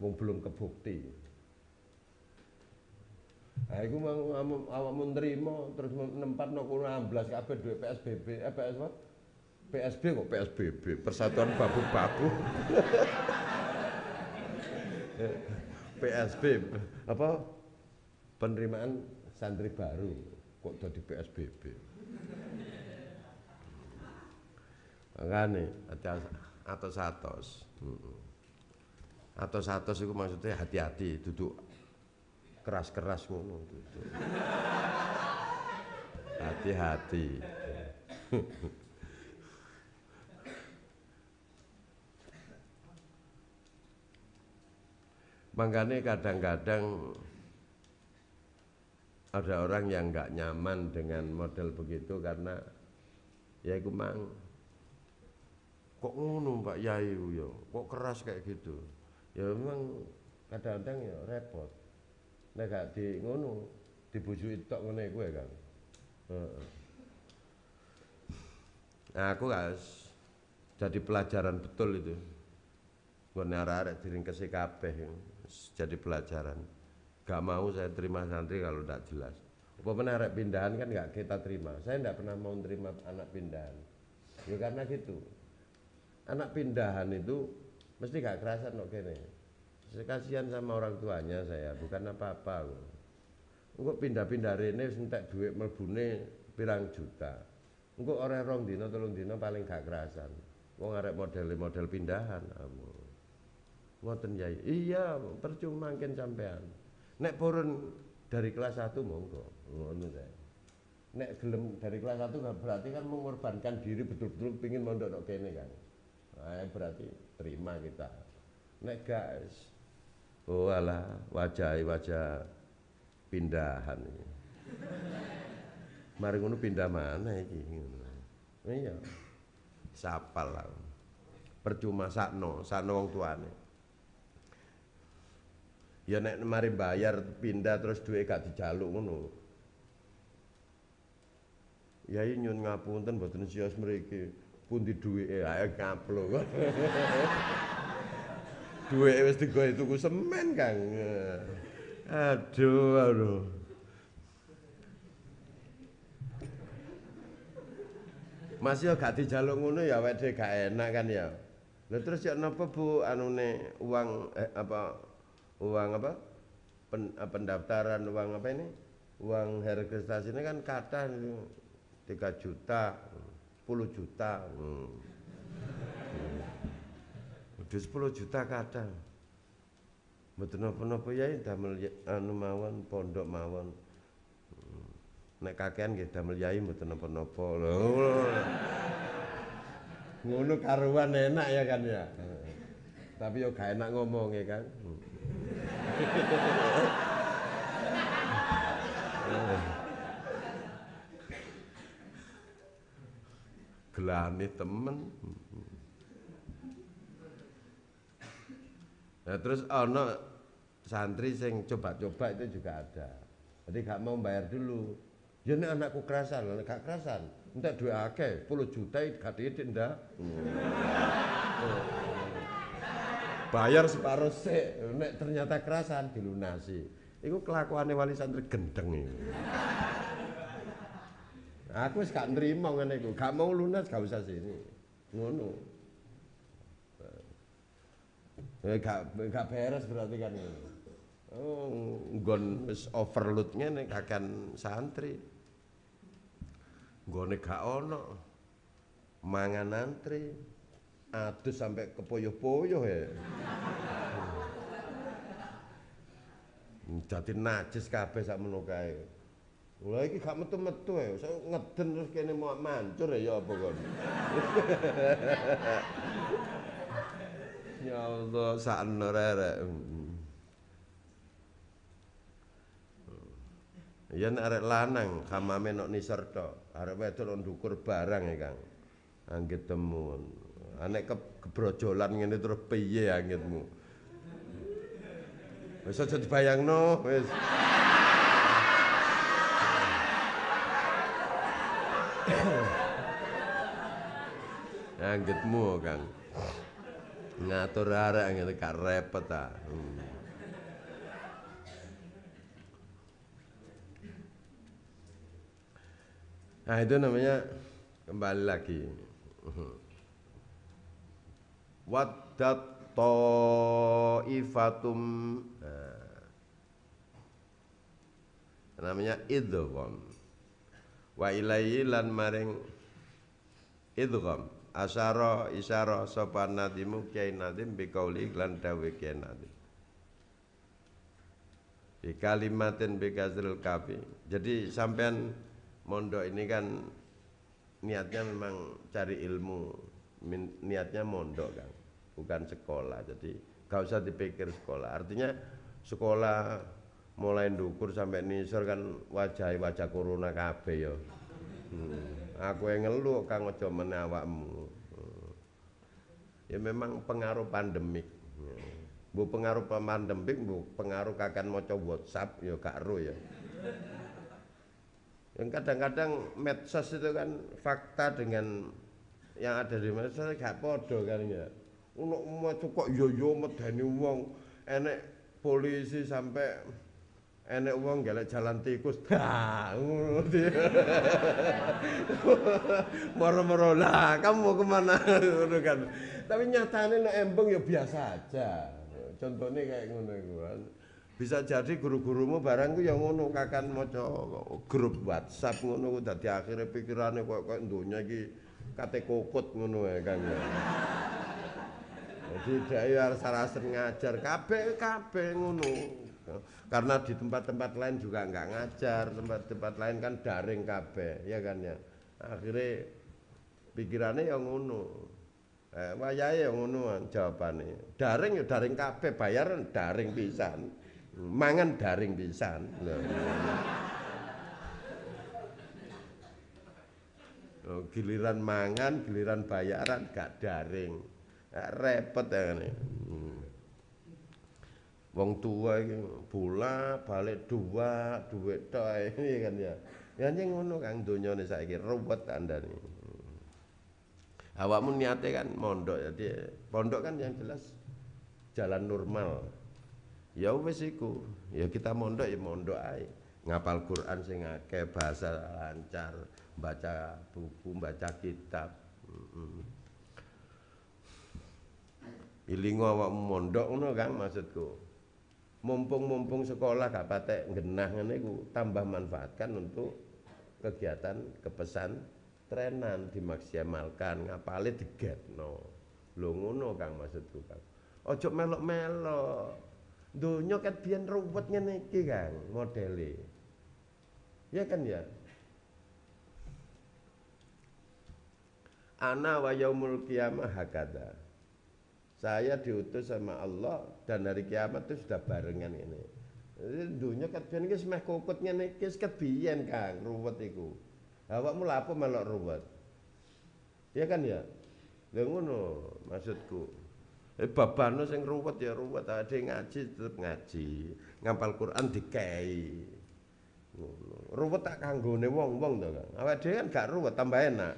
belum kebukti Nah, itu mau menteri mau terus nempatno kurang 16 kabeh dua PSBB eh PS apa? PSB kok PSBB Persatuan Babu-babu. PSB apa penerimaan santri baru kok jadi PSBB. Makane atau atau satu atau satu itu maksudnya hati-hati duduk keras-keras ngono. Gitu. Hati-hati. Makanya kadang-kadang ada orang yang nggak nyaman dengan model begitu karena ya itu mang kok ngono Pak Yai ya kok keras kayak gitu ya memang kadang-kadang ya repot nek gak di ngono dibujuki tok ngene kuwe, kan heeh nah, aku harus jadi pelajaran betul itu Gue arek diringkesi kabeh jadi pelajaran. Gak mau saya terima santri kalau tidak jelas. benar arek pindahan kan gak kita terima. Saya tidak pernah mau terima anak pindahan. Ya karena gitu. Anak pindahan itu mesti gak kerasa no kene. Saya kasihan sama orang tuanya saya, bukan apa-apa. Engko pindah-pindah rene wis duit dhuwit pirang juta. Engko orang rong dino telung dino paling gak kerasan. Wong arek model-model pindahan. Ngoten Yai. Iya, percuma mungkin sampean. Nek purun dari kelas 1 monggo. Ngono Nek gelem dari kelas 1 gak nah, berarti kan mengorbankan diri betul-betul pingin mondok kene kan. Nah, berarti terima kita. Nek guys Oh alah wajah wajah pindahan. Mari ngono pindah mana iki oh, Iya. lah. Percuma sakno, sakno wong tuane. Ya nek mari bayar pindah terus duit gak dijaluk ngono. Yai nyun ngapunten mboten sios mriki. Pundi duwike? Ha ngaplo. Ya, Duit wis digawe tuku semen, Kang. Aduh, aduh. Mas yo gak dijaluk ngono ya awake dhewe gak enak kan ya. Lha terus ya napa Bu anune uang eh, apa uang apa? Pen, eh, pendaftaran uang apa ini? Uang registrasi kan ini kan kata 3 juta, 10 juta. Hmm. Duit 10 juta kadang, Mboten napa-napa yai damel ya, anu mawon pondok mawon. Hmm, nek kakean nggih damel yai mboten napa-napa Ngono karuan enak ya kan ya. Tapi yo gak enak ngomong ya kan. Hmm. Gelane temen. Nah, terus ono santri sing coba-coba itu juga ada. Jadi gak mau bayar dulu. Ya ini anakku kerasan, anak gak kerasan. Entar dua akeh, 10 juta gak diidik ndak. Hmm. Bayar separuh c, nek ternyata kerasan dilunasi. Iku kelakuannya wali santri gendeng ini. Aku wis gak nrimo ngene iku, gak mau lunas gak usah sini. Ngono. Ya gak gak beres berarti kan ini. Oh, gon wis overload ngene akan santri. Nggone gak ono. Mangan antri. Adus sampai kepoyoh-poyoh ya. jadi najis kabeh sak menukae. Mulai iki gak metu-metu ya, saya ngeden terus kene mau mancur ya, ya apa kon. Ya Allah, saat rerek. Hmm, hmm. Ya nek lanang kamame nok nisor tok, arek wedok ndukur barang ya, Kang. Anggit temu. Anek ah, ke kebrojolan ini terus piye anggitmu? Wis aja dibayangno, wis. Anggitmu, Kang ngatur arek ngene gak repot ta. Hmm. Nah, itu namanya kembali lagi. wadat ta'ifatum nah. namanya idgham wa ilaihi lan maring idgham asyara isyara sapa nadimu kiai nadim biqauli lan dawuh kiai nadim di kalimatin bikazril kafi jadi sampean mondok ini kan niatnya memang cari ilmu niatnya mondok kan bukan sekolah jadi gak usah dipikir sekolah artinya sekolah mulai dukur sampai nisor kan wajah wajah corona kafe yo. hmm aku yang ngeluk kang aja menawakmu. Ya memang pengaruh pandemik. Bu pengaruh pandemik, bu pengaruh kakan maca WhatsApp ya gak ro ya. Yang kadang-kadang medsos itu kan fakta dengan yang ada di medsos gak podo kan ya. untuk maca kok yo yo medeni wong enek polisi sampai enek wong golek jalan tikus. Ha, ngono Moro-moro lah, kamu mau kemana? kan. Tapi nyatane nek embung ya biasa aja. Contohnya kayak ngono iku kan. Bisa jadi guru-gurumu barangku yang ngono kakan maca grup WhatsApp ngono dadi akhirnya pikirane kok-kok donya iki kate kokot ngono kan ya kan. Jadi dia ya harus ngajar kabeh kabeh ngono karena di tempat-tempat lain juga nggak ngajar tempat-tempat lain kan daring kabeh ya kan ya akhirnya pikirannya yang ngono eh, yang ya ngono jawabannya daring ya daring kabeh bayaran daring pisan mangan daring pisan oh, giliran mangan, giliran bayaran gak daring. Repot ya ini. Kan ya? Hmm wong tua iki bola balik dua duwe tok ini iya kan ya ya ngono kang donyane saiki ruwet andane awakmu niate kan mondok jadi pondok kan yang jelas jalan normal ya wis iku ya kita mondok ya mondok ae ngapal Quran sing akeh bahasa lancar baca buku baca kitab Ilingo awakmu mondok ngono kan maksudku mumpung-mumpung sekolah gak patek genah ngene iku tambah manfaatkan untuk kegiatan kepesan trenan dimaksimalkan ngapale digetno lho ngono Kang maksudku Kang ojo melok-melok donya ket biyen ruwet ngene iki Kang modele ya kan ya ana wa yaumul kiamah hakada saya diutus sama Allah dan hari kiamat itu sudah barengan ini. Eh, dunia kadbian ini semeh kokot ngene iki kebiyen Kang, ruwet iku. Awakmu lha apa melok ruwet? Iya kan ya? Lha ngono maksudku. Eh babano sing ruwet ya ruwet, ada ngaji tetep ngaji, ngampal Quran dikei. Ruwet tak kanggone wong-wong to, Kang. Awake dhewe kan gak ruwet tambah enak.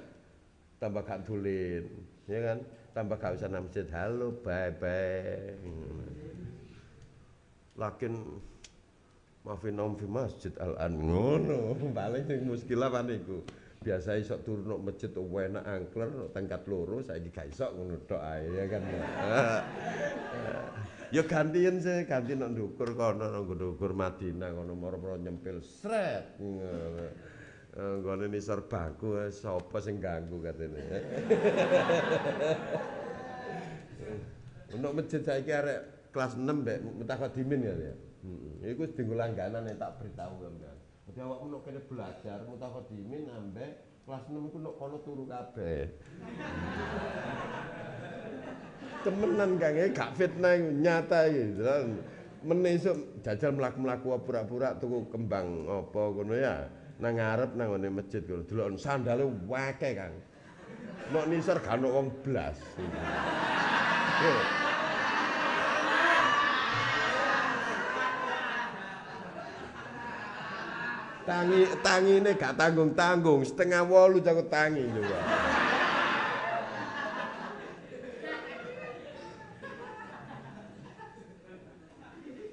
Tambah gak dulin, ya kan? tambah gak usah nang masjid halo bye bye lakin maafin om fi masjid al an ngono paling sing muskilah paniku biasa iso turun ke masjid enak angkler tangkat tingkat loro saiki gak isok ngono tok ae ya kan ya gantian sih ganti nang ndukur kono nang ndukur Madinah kono moro-moro nyempil sret ngono Eh, nggone ini serbaku, eh, sapa sing ganggu katanya. Eh? Untuk masjid saiki arek kelas 6 mbek mutafadimin kan ya. Heeh. Iku wis dienggo yang tak beritahu sampean. Jadi awak nek kene belajar dimin, ambek kelas 6 iku nek kono turu kabeh. Temenan Kang, gak fitnah nyata iki. Menesuk jajal melaku-melaku pura-pura tuku kembang opo kono ya nang ngarep nang ngene masjid kuwi delok sandale akeh Kang. Nok nisor gak wong blas. tangi tangi ini gak tanggung-tanggung setengah walu jago tangi juga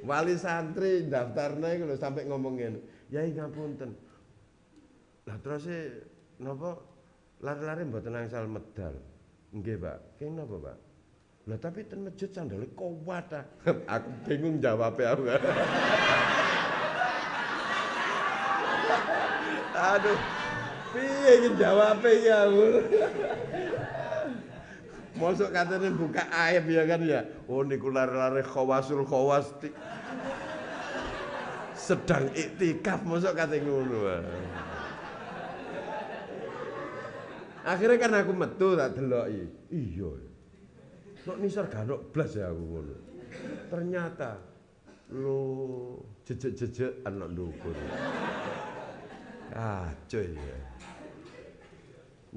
wali santri daftarnya kalau sampai ngomongin ya punten. Lah terus e napa lari-lari mboten angsal medal. Nggih, Pak. Kene napa, Pak? Lah tapi ten masjid sandale kuat ah. aku bingung jawabe aku. Aduh. Piye iki jawabe ya, aku? Mosok katanya buka aib ya kan ya. Oh niku lari-lari khawasul khawasti. Sedang iktikaf mosok kate ngono. Akhirnya kan aku metu tak deloki. Iya. Nok nisor ganok blas ya aku ngono. Ternyata lo jejek-jejek anak dukun. cuy ya.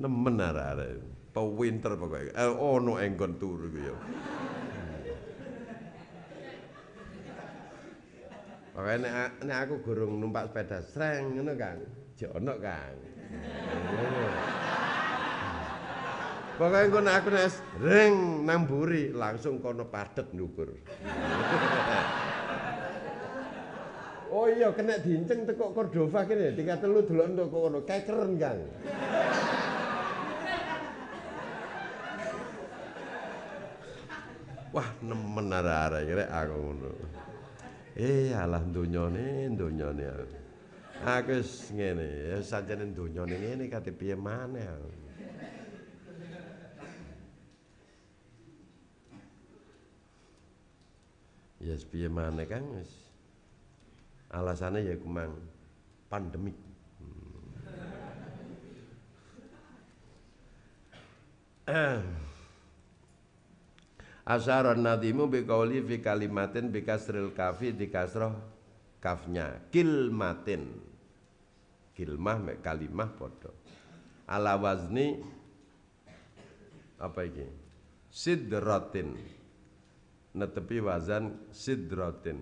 Nemen arek-arek. Pewinter pokoke. Eh ono enggon turu gitu ya. Pokoke aku gurung numpak sepeda sereng, ngono kan. Jek ono kan. Pokoke engko aku nek reng nang buri langsung kono padet nyukur. oh iya kena diinceng tekok Cordova kene tiga telu delok entuk kono kekeren Kang. Wah nemen ara arek kira aku ngono. Eh alah donyane donyane. Aku wis ngene, ya sajane donyane ngene kate piye maneh. ya sepiye mana Kang Alasannya ya kumang pandemi hmm. Asharon nadimu bikauli fi kalimatin bi kasril kafi di kasroh kafnya kilmatin kilmah mek kalimah bodoh. ala wazni apa ini sidratin netepi wazan sidrotin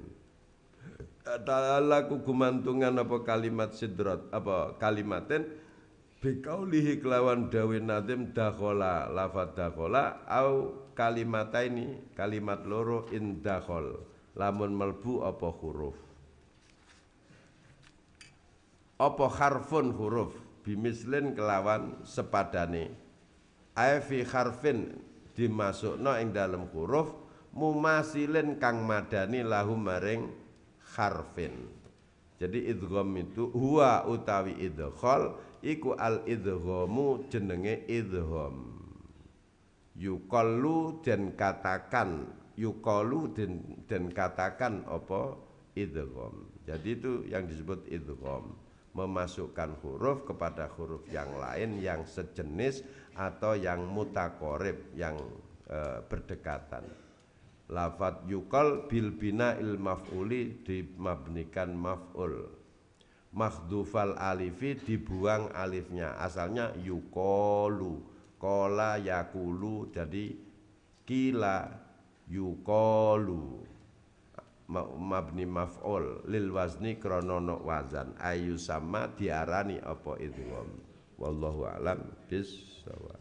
ta'ala ku gumantungan apa kalimat sidrot apa kalimatin lihi kelawan dawe nadim dakhola lafad dakhola au kalimat ini kalimat loro indakhol lamun melbu apa huruf apa harfun huruf bimislin kelawan sepadane Aifi harfin dimasukno ing dalam huruf mumasilin kang madani lahu maring harfin jadi idgham itu huwa utawi idkhal iku al idghamu jenenge idgham yuqalu den katakan yuqalu den den katakan apa idgham jadi itu yang disebut idgham memasukkan huruf kepada huruf yang lain yang sejenis atau yang mutakorib yang e, berdekatan lafat yukol bil bina il maf'uli dimabnikan maf'ul makhdufal alifi dibuang alifnya asalnya yukolu kola yakulu jadi kila yukolu mabni maf'ul lil wazni kronono wazan ayu sama diarani apa itu wallahu alam bisawab